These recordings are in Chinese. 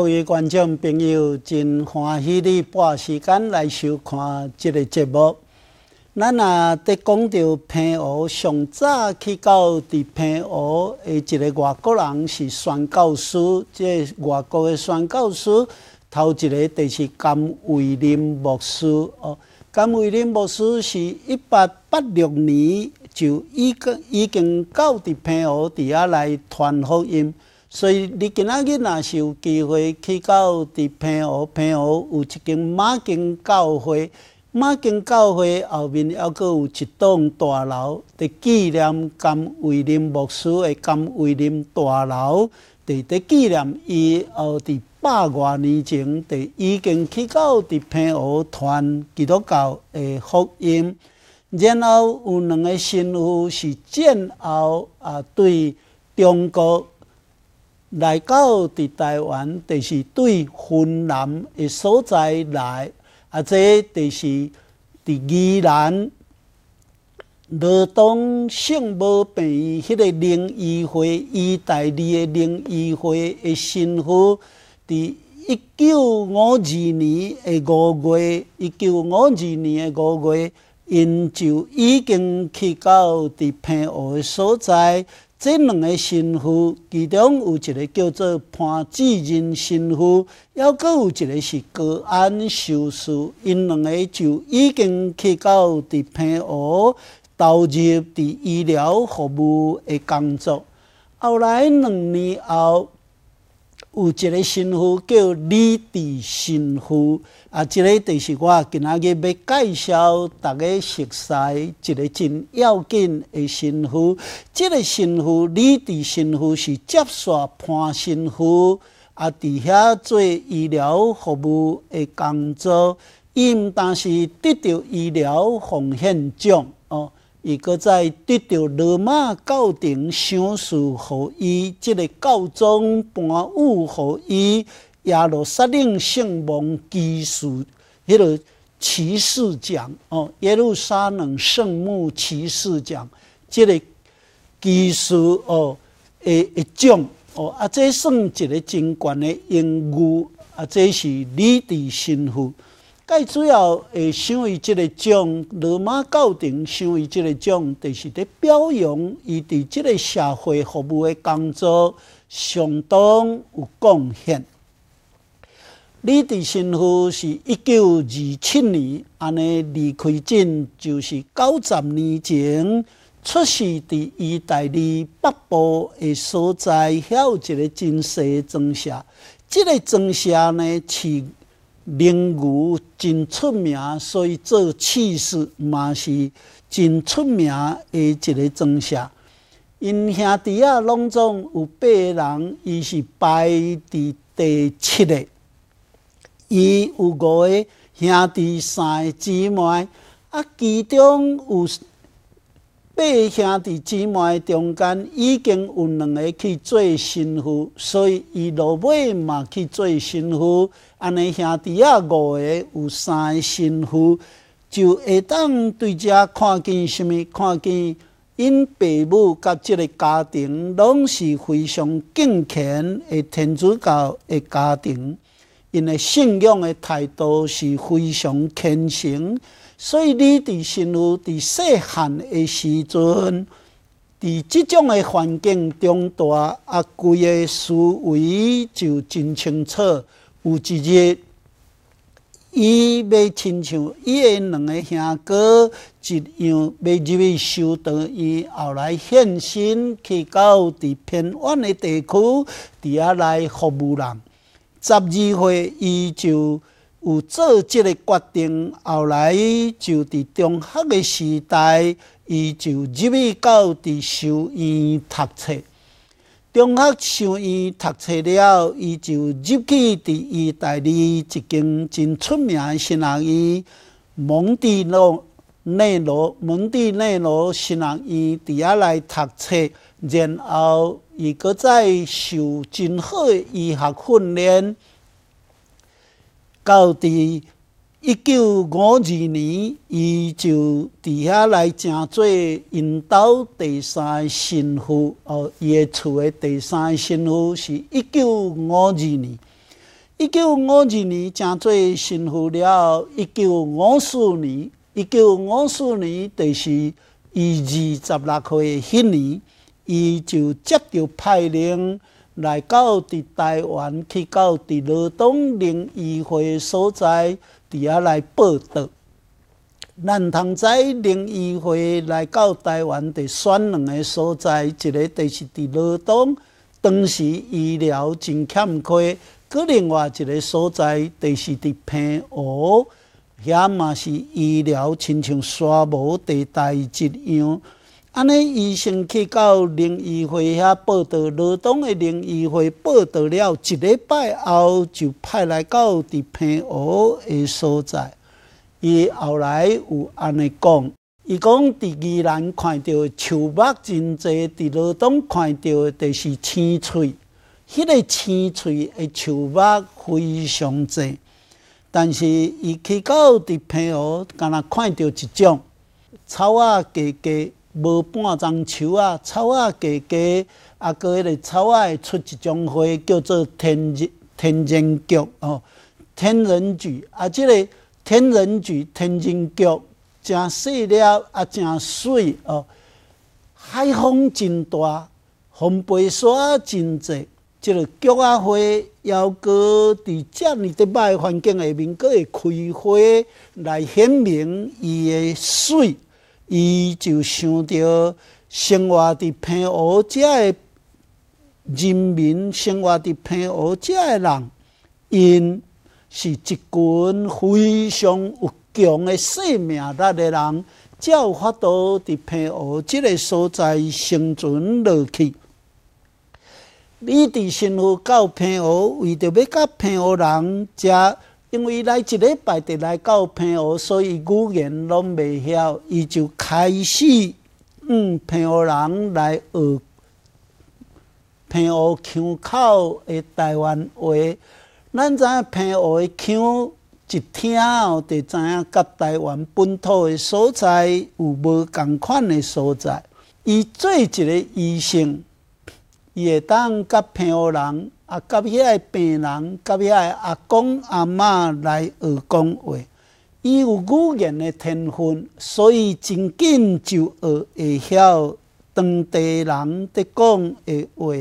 各位观众朋友，真欢喜你拨时间来收看这个节目。咱也伫讲到平湖上早去到伫平湖，的一个外国人是宣教士，即外国的宣教士，头一个就是甘伟林牧师哦。甘伟林牧师是一八八六年就已经已经到伫平湖伫遐来传福音。所以，你今仔日若是有机会去到伫平湖，平湖有一间马经教会，马经教会后面还佫有一栋大楼，伫纪念甘伟林牧师的甘伟林大楼。伫伫纪念伊，后伫百外年前，伫已经去到伫平湖团基督教的福音。然后有两个神父是战后啊，对中国。来到伫台湾，就是对云南的所在来，啊，即就是伫云南，罗东母病院迄个联谊会，意大利的联谊会的信号，伫一九五二年的五月，一九五二年的五月，因就已经去到伫平湖的所在。这两个神父，其中有一个叫做潘志仁神父，还阁有一个是高安修士，因两个就已经去到伫平湖投入伫医疗服务的工作，后来两年后。有一个新妇叫李迪新妇，啊，这个就是我今仔日要介绍大家熟悉一个真要紧的新妇。这个新妇李迪新妇是接续潘新妇，啊，伫遐做医疗服务的工作，因但是得到医疗奉献奖。伊搁在得到罗马教廷赏赐，互伊即个教宗颁布，互伊耶路撒冷圣王骑士迄个骑士奖哦，耶路撒冷圣母骑士奖，即个骑士哦，诶一种哦，啊，这算一个真贵的英物，啊，这是你的神父。介主要会想伊即个奖，罗马教廷想伊即个奖，就是伫表扬伊伫即个社会服务的工作相当有贡献。李伫新夫是一九二七年安尼离开镇，就是九十年前，出世伫意大利北部的所在，遐有一个镇诶庄社。即个庄社呢是。林午真出名，所以做气势嘛是真出名的一个宗社。因兄弟啊拢总有八个人，伊是排伫第七个，伊有五个兄弟三个姊妹，啊，其中有。个兄弟姊妹中间已经有两个去做新妇，所以伊落尾嘛去做新妇。安尼兄弟啊，五个有三个新妇，就会当对遮看见虾物，看见因爸母甲即个家庭拢是非常敬虔的天主教的家庭，因的信仰的态度是非常虔诚。所以，你伫生活伫细汉的时阵，伫即种的环境中大，阿贵的思维就真清楚。有一日，伊要亲像伊的两个兄哥一样，要入去修道。伊后来献身去到伫偏远的地区，伫遐来服务人。十二岁，伊就。有做即个决定，后来就伫中学嘅时代，伊就入去到伫修院读册。中学修院读册了，伊就入去伫意大利一间真出名嘅新学院——蒙蒂诺内罗，蒙蒂内罗新学院，伫遐来读册，然后伊搁再受真好嘅医学训练。到伫一九五二年，伊就伫遐来正做引导第三新妇哦，伊的厝的第三新妇是一九五二年。一九五二年正做新妇了，一九五四年，一九五四年就是伊二十六岁迄年，伊就接到派令。来到伫台湾，去到伫劳动联谊会所在，伫遐来报道。咱同仔联谊会来到台湾，得选两个所在，一个就是伫劳动，当时医疗真欠亏；，搁另外一个所在，就是伫平湖，遐嘛是医疗亲像沙漠地带一样。安尼，医生去到灵议会遐报道，罗东的灵议会报道了一礼拜后，就派来到伫平湖的所在。伊后来有安尼讲，伊讲伫宜兰看到树木真济，伫罗东看到的就是青翠，迄个青翠的树木非常济。但是伊去到伫平湖，敢若看到一种草啊，低低。无半张树啊，草啊，低低，啊，过迄个草啊会出一种花，叫做天天人菊哦，天人菊啊，即个天人菊、天人菊，真细了啊，真水哦，海风真大，红背山真侪，即个菊啊花，犹过伫遮尔滴歹环境下面，佫会开花来显明伊的水。伊就想到生活的平湖遮的人民，生活的平湖遮的人，因是一群非常有强的生命力的人，才有法度在平湖这个所在生存落去。你伫生活到平湖，为着要甲平湖人遮。因为来一礼拜，就来到平湖，所以语言拢未晓，伊就开始嗯，平湖人来学平湖腔口诶台湾话。咱知影平湖诶腔，一听后就知影甲台湾本土诶所在有无共款诶所在。伊做一个医生，伊会当甲平湖人。啊，甲遐个病人、甲遐个阿公阿妈来学讲话，伊有语言的天分，所以真紧就学会晓当地人伫讲的话。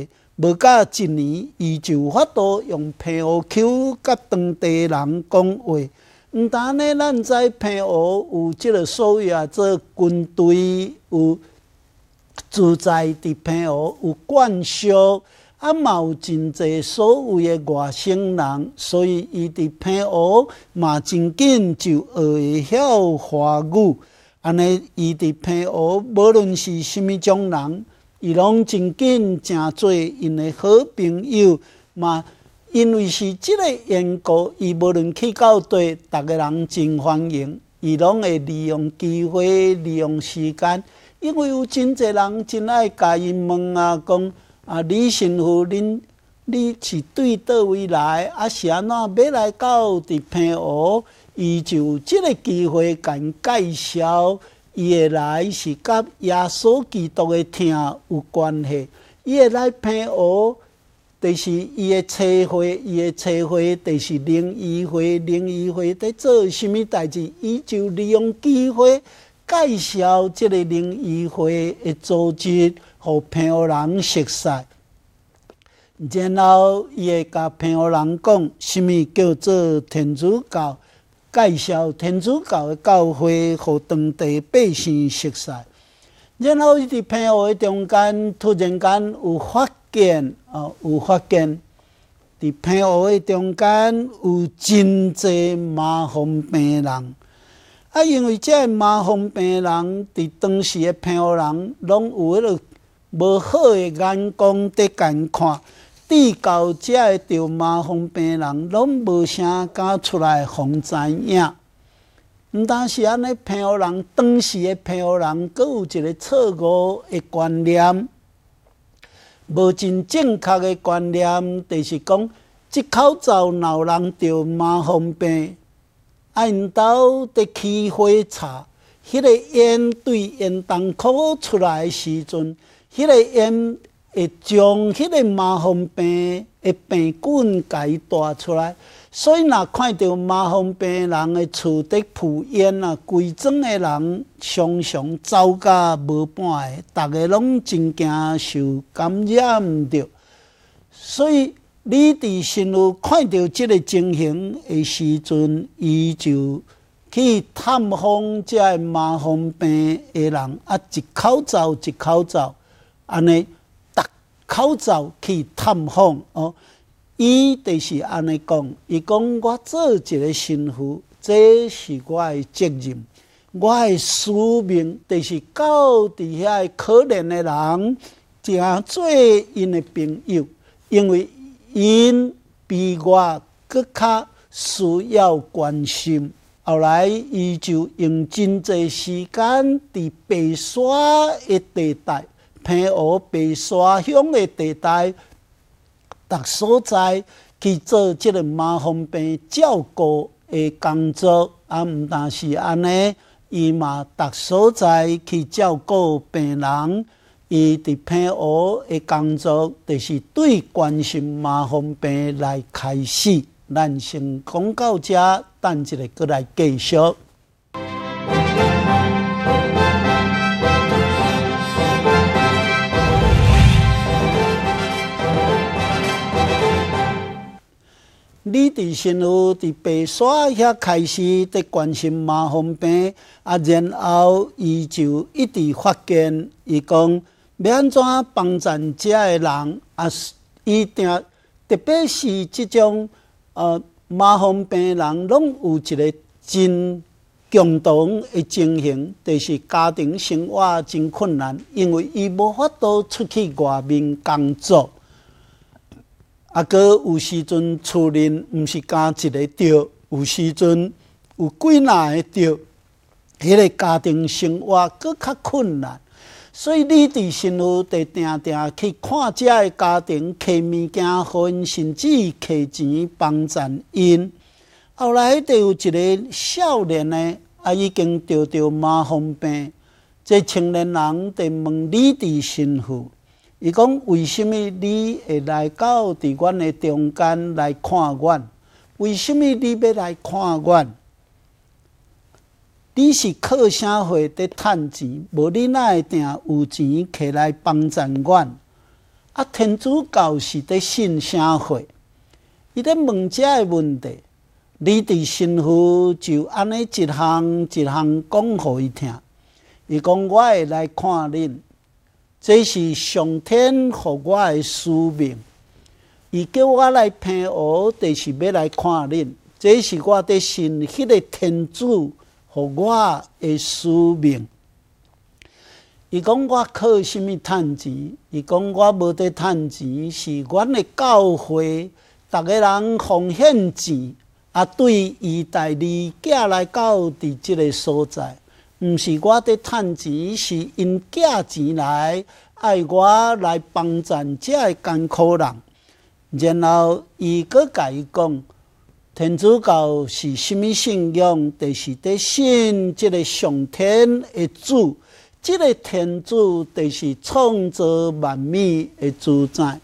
无到一年，伊就法度用平湖口甲当地人讲话。毋但呢，咱在平湖有即个所谓啊，做军队有住在伫平湖有惯熟。啊，嘛有真侪所谓诶外省人，所以伊伫配湖嘛真紧就学会晓华语，安尼伊伫配湖，无论是甚物种人，伊拢真紧诚做因诶好朋友，嘛因为是即个缘故，伊无论去到地，逐个人真欢迎，伊拢会利用机会、利用时间，因为有真侪人真爱甲因问啊讲。啊，李神父，恁你是对倒未来，啊是安怎？要来到伫平湖，伊就即个机会，甲介绍伊的来是甲耶稣基督的听有关系。伊的来平湖，著是伊的初会，伊的初会，著是灵异会，灵异会在做啥物代志？伊就利用机会。介绍这个灵异会的组织，互平和人熟悉。然后伊会甲平和人讲，什么叫做天主教？介绍天主教的教会，互当地百姓熟悉。然后伫平的中间，突然间有发现，哦，有发现，伫平的中间有真侪麻风病人。啊，因为即个麻风病人，伫当时的病人拢有迄个无好的眼光伫眼看，治到遮个着麻风病人，拢无啥敢出来互知影。毋但是安尼病人，当时的病人，阁有一个错误的观念，无真正确的观念，就是讲一口罩闹人着麻风病。烟斗伫起火茶，迄个烟对烟筒口出来时阵，迄个烟会将迄个麻风病的病菌解带出来。所以，若看到麻风病人会厝底抽烟啊，规庄的人常常走甲无伴个，逐个拢真惊受感染着。所以。你伫新徒看到即个情形的时阵，伊就去探访遮麻风病的人，啊，一口罩一口罩，安尼逐口罩去探访哦。伊就是安尼讲，伊讲我做一个神父，这是我的责任，我的使命，就是到伫遐可怜的人，就做因的朋友，因为。因比我搁较需要关心，后来伊就用真侪时间伫白沙的地带、平湖白沙乡的地带，各所在去做即个麻风病照顾的工作，啊，毋但是安尼，伊嘛各所在去照顾病人。伊伫配偶的工作，就是对关心麻风病来开始，男性讲到家等一下再来继续。你伫新后伫白沙遐开始，伫关心麻风病啊，然后伊就一直发现，伊讲。要安怎帮咱遮的人啊？伊定特别是即种呃麻风病人，拢有一个真共同的情形，就是家庭生活真困难，因为伊无法度出去外面工作。啊，哥有时阵厝里毋是家一个着，有时阵有几男会着，迄个家庭生活搁较困难。所以，你伫新徒直定定去看遮的家庭，摕物件分，甚至摕钱帮衬因。后来，就有一个少年呢，啊，已经得着麻风病。这青年人直问你伫新徒，伊讲：为什么你会来到伫阮的中间来看阮？为什么你要来看阮？你是靠啥会在趁钱？无你哪会定有钱，起来帮咱阮。啊，天主教是伫信啥会，伊在问遮个问题。你伫信佛就安尼一项一项讲好伊听。伊讲我会来看恁，这是上天给我的使命。伊叫我来平和，就是要来看恁。这是我伫信，迄个天主。和我的生命，伊讲我靠什物趁钱？伊讲我无在趁钱，是阮的教会，逐个人奉献钱，啊，对伊家己寄来到伫即个所在，毋是我在趁钱，是因寄钱来爱我来帮咱遮的艰苦人。然后伊甲伊讲。天主教是甚物信仰？就是伫信即个上天的主，这个天主就是创造万米的主宰。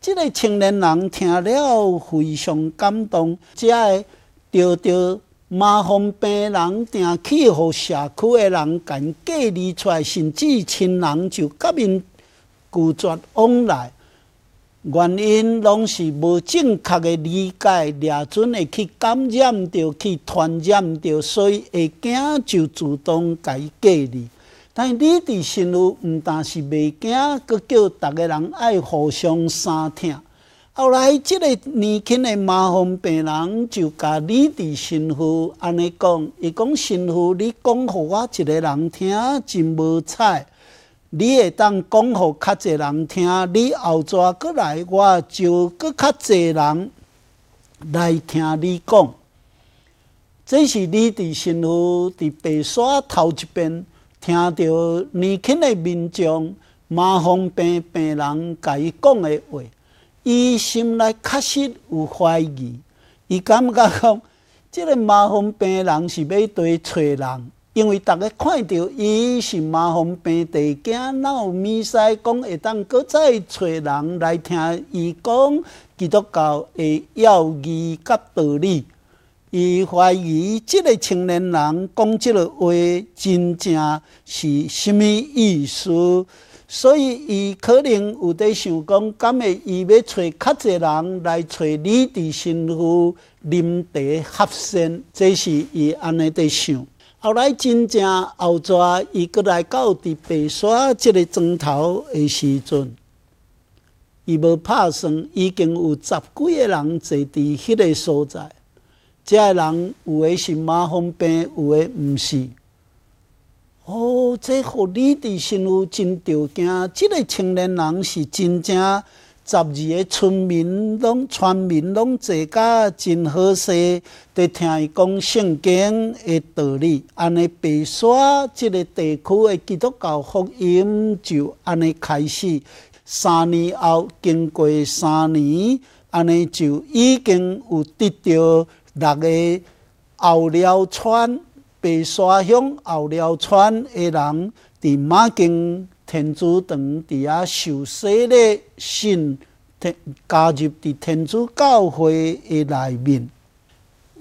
这个青年人听了非常感动，才个遇到麻烦病人定去互社区的人赶隔离出，来，甚至亲人就甲因拒绝往来。原因拢是无正确诶，理解，掠准会去感染着，去传染着，所以会惊就自动改隔离。但你伫信徒毋但是袂惊，佫叫逐个人爱互相三听。后来即个年轻诶麻风病人就甲你伫信徒安尼讲，伊讲信徒，你讲互我一个人听真无采。你会当讲予较侪人听，你后抓过来，我就搁较侪人来听你讲。这是你伫新屋伫白沙头一边听到年轻的民众麻风病病人伊讲的话，伊心内确实有怀疑，伊感觉讲这个麻风病人是要对找人。因为大家看到伊是麻风病地兄，哪有米西讲会当搁再找人来听伊讲基督教的要义甲道理？伊怀疑即个青年人讲即个话真正是虾物意思？所以伊可能有在想讲，敢会伊要找较济人来找你的身父临地合身，这是伊安尼在想。后来真正后抓，伊过来到伫白沙即个砖头的时阵，伊无拍算，已经有十几个人坐伫迄个所在。遮个人有的是麻风病，有的毋是。哦，这妇你的身妇真着惊，这个青年人是真正。十二个村民，拢村民拢坐甲真好势，伫听伊讲圣经的道理。安尼白沙即个地区诶，基督教福音就安尼开始。三年后，经过三年，安尼就已经有得到六个奥廖川白沙乡奥廖川诶人伫马京。天主堂伫遐受洗礼，信加入伫天主教会的内面。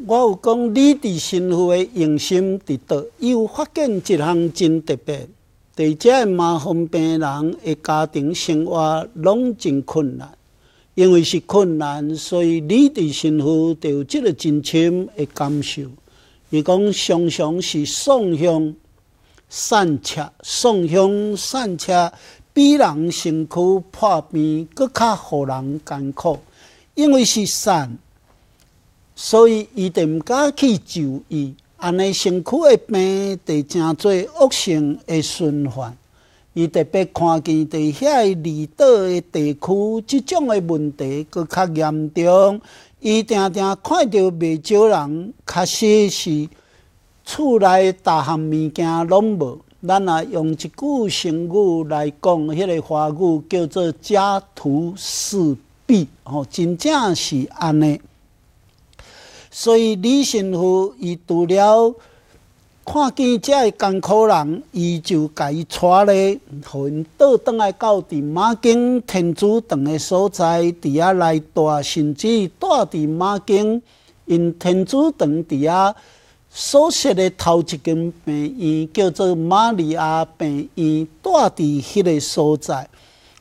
我有讲，你伫神父的用心伫倒，伊有发现一项真特别，伫这麻风病人的家庭生活，拢真困难。因为是困难，所以你伫神父就有这个真深的感受。伊讲，常常是上香。善吃、送想、善吃，比人辛苦破病，佫较予人艰苦。因为是善，所以伊就唔敢去就医。安尼辛苦的病，第真侪恶性的循环。伊特别看见在遐离岛的地区，即种的问题佫较严重。伊常常看到袂少人确实是。厝内大项物件拢无，咱啊用一句成语来讲，迄个话语叫做家徒四壁，吼，真正是安尼。所以李神父伊除了看见遮个艰苦人，伊就甲伊带咧，互伊倒倒来，到伫马京天主堂的所在，伫啊内带，甚至带伫马京因天主堂伫啊。所写的头一间病院叫做玛利亚病院，住伫迄个所在。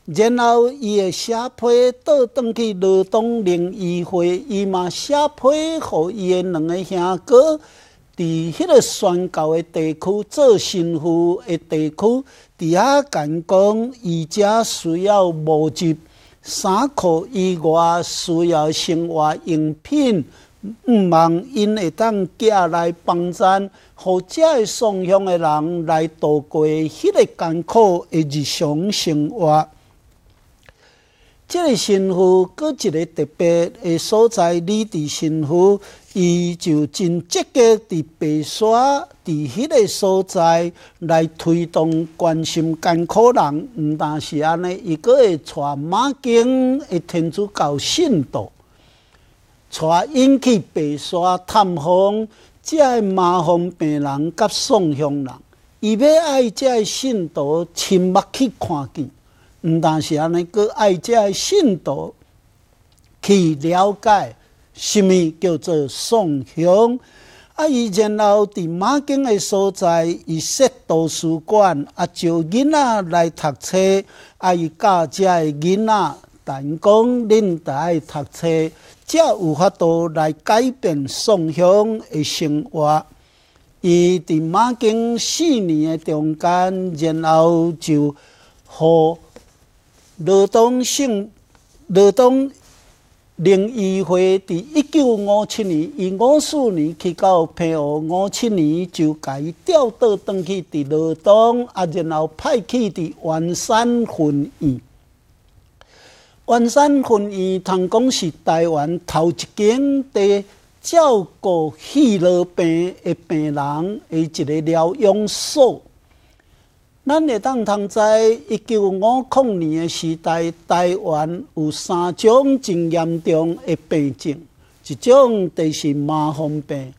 然后伊的写批倒转去劳动联谊会，伊嘛写批互伊的两个兄哥，伫迄个宣教的地区做神父的地区，伫遐干讲，伊且需要物质、衫裤以外需要生活用品。毋望因会当寄来帮咱，互遮个上乡的人来度过迄个艰苦的日常生活。这个神父个一个特别的所在，你伫神父，伊就真积极伫白沙伫迄个所在来推动关心艰苦人，毋但是安尼，伊个会带马经会天主教信徒。带引起白沙探访，才会麻烦病人甲宋乡人，伊要爱遮个信徒亲目去看见；，毋但是安尼，佫爱遮个信徒去了解，甚物叫做宋乡？啊，伊然后伫马京个所在，伊设图书馆，啊，招囡仔来读册，啊，伊教遮个囡仔，但讲恁就爱读册。才有法度来改变宋乡的生活。伊伫马京四年诶中间，然后就和罗东省罗东联谊会伫一九五七年，一五四年去到平湖，五七年就伊调到当去伫罗东，啊，然后派去伫万山分院。完山分院通讲是台湾头一间伫照顾肺痨病的病人的一个疗养所。咱会当通在一九五零年的时代，台湾有三种真严重的病症，一种就是麻风病，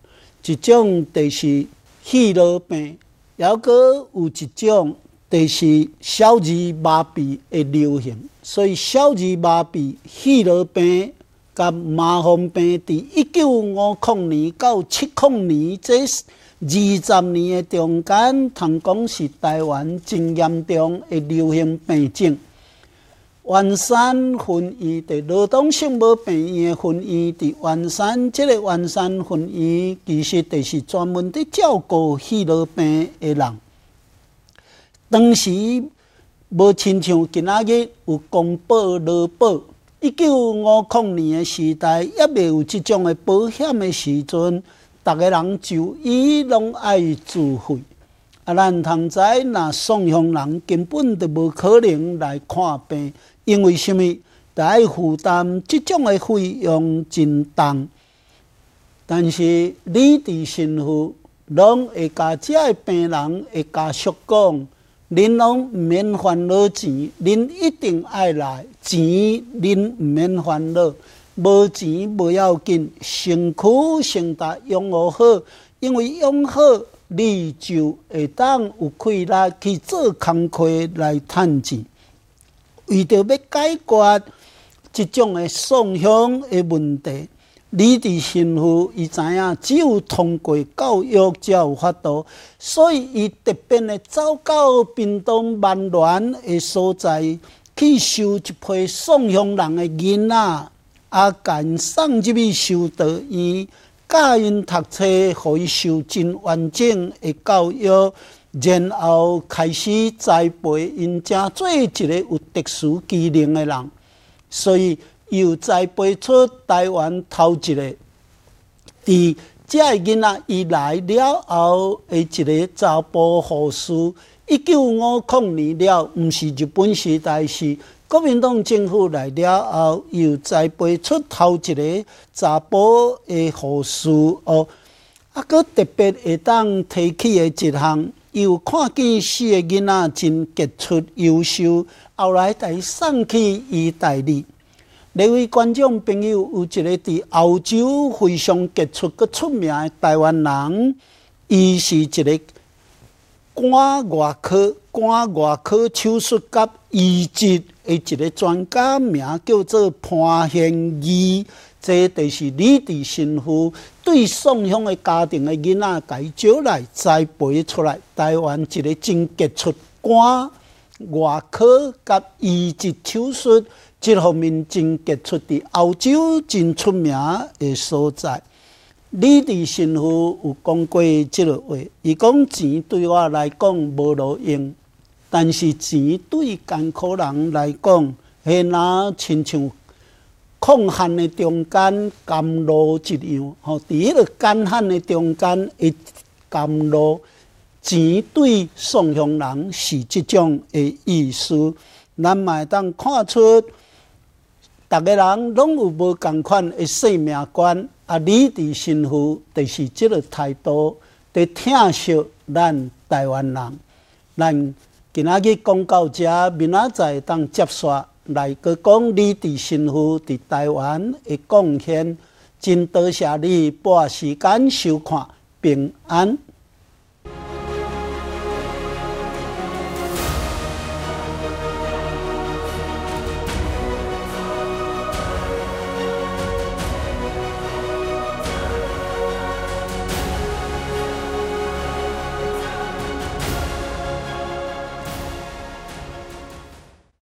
一种就是肺痨病，还过有一种。第是小儿麻痹的流行，所以小儿麻痹、小儿病、甲麻风病，在一九五零年到七零年这二十年的中间，通讲是台湾真严重的流行病症。完山分院伫劳动性无病院的分院伫完山，即个完山分院其实就是专门伫照顾小儿病的人。当时无亲像今仔日有公保、劳保。一九五零年的时代，还没有即种的保险的时阵，逐个人就伊拢爱自费。啊，咱通在那宋乡人根本就无可能来看病，因为虾米？大负担，即种的费用真重。但是李治信夫拢会家己个病人会家属讲。恁拢毋免烦恼钱恁一定爱来钱恁毋免烦恼无钱无要紧辛苦先达养活好因为养好你就会当有气力去做工课来趁钱为着要解决即种的松香的问题你的幸福，伊知影，只有通过教育才有法度，所以伊特别的走到边东万乱的所在，去收一批宋乡人的囡仔，啊，甲送入去收道伊，教因读册，互伊受真完整的教育，然后开始栽培因家做一个有特殊技能的人，所以。又再背出台湾头一个，而这个囡仔伊来了后，一个查甫护士，一九五零年了，毋是日本时代，是国民党政府来了后，又再背出头一个查甫的护士哦。啊，佫特别会当提起的一项，又看见四个囡仔真杰出优秀，后来在送去意大利。那位观众朋友有一个在澳洲非常杰出、阁出名的台湾人，伊是一个肝外科、肝外科手术甲移植的一个专家，名叫做潘贤义。这就是你的政夫对宋乡嘅家庭的囡仔，改招来栽培出来，台湾一个真杰出肝外科甲移植手术。即方面真杰出，伫澳洲真出名诶所在。你伫新妇有讲过即个话，伊讲钱对我来讲无路用，但是钱对艰苦人来讲，系若亲像抗旱诶中间甘露一样吼。伫迄个干旱诶中间诶甘露，钱对宋乡人是即种诶意思，咱会当看出。逐个人拢有无共款的生命观？啊，李伫新副就是即个态度，伫疼惜咱台湾人。咱今仔日讲到遮，明仔载当接续来阁讲李伫新副伫台湾诶贡献。真多谢你半时间收看，平安。